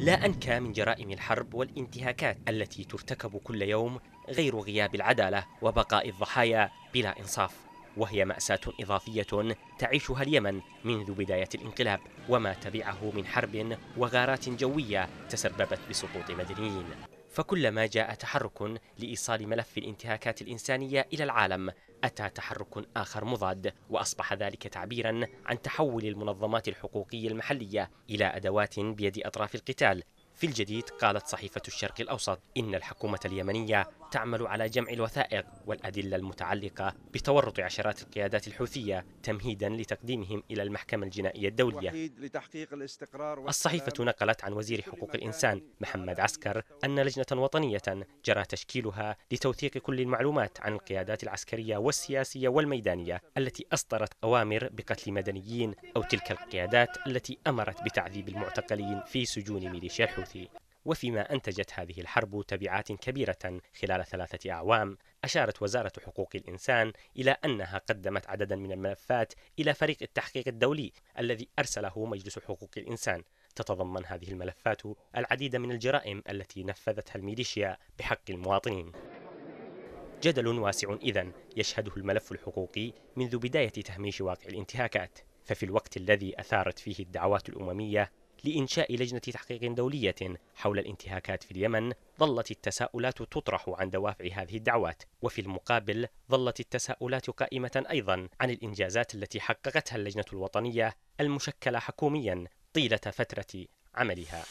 لا أنكى من جرائم الحرب والانتهاكات التي ترتكب كل يوم غير غياب العدالة وبقاء الضحايا بلا إنصاف وهي مأساة إضافية تعيشها اليمن منذ بداية الانقلاب وما تبعه من حرب وغارات جوية تسببت بسقوط مدنيين فكلما جاء تحرك لإيصال ملف الانتهاكات الإنسانية إلى العالم أتى تحرك آخر مضاد وأصبح ذلك تعبيرا عن تحول المنظمات الحقوقية المحلية إلى أدوات بيد أطراف القتال في الجديد قالت صحيفة الشرق الأوسط إن الحكومة اليمنية تعمل على جمع الوثائق والأدلة المتعلقة بتورط عشرات القيادات الحوثية تمهيدا لتقديمهم إلى المحكمة الجنائية الدولية الصحيفة نقلت عن وزير حقوق الإنسان محمد عسكر أن لجنة وطنية جرى تشكيلها لتوثيق كل المعلومات عن القيادات العسكرية والسياسية والميدانية التي أصدرت أوامر بقتل مدنيين أو تلك القيادات التي أمرت بتعذيب المعتقلين في سجون ميليشيا الحوثي الثلاثي وفيما أنتجت هذه الحرب تبعات كبيرة خلال ثلاثة أعوام أشارت وزارة حقوق الإنسان إلى أنها قدمت عددا من الملفات إلى فريق التحقيق الدولي الذي أرسله مجلس حقوق الإنسان تتضمن هذه الملفات العديد من الجرائم التي نفذتها الميليشيا بحق المواطنين جدل واسع إذا يشهده الملف الحقوقي منذ بداية تهميش واقع الانتهاكات ففي الوقت الذي أثارت فيه الدعوات الأممية لإنشاء لجنة تحقيق دولية حول الانتهاكات في اليمن ظلت التساؤلات تطرح عن دوافع هذه الدعوات وفي المقابل ظلت التساؤلات قائمة أيضا عن الإنجازات التي حققتها اللجنة الوطنية المشكلة حكوميا طيلة فترة عملها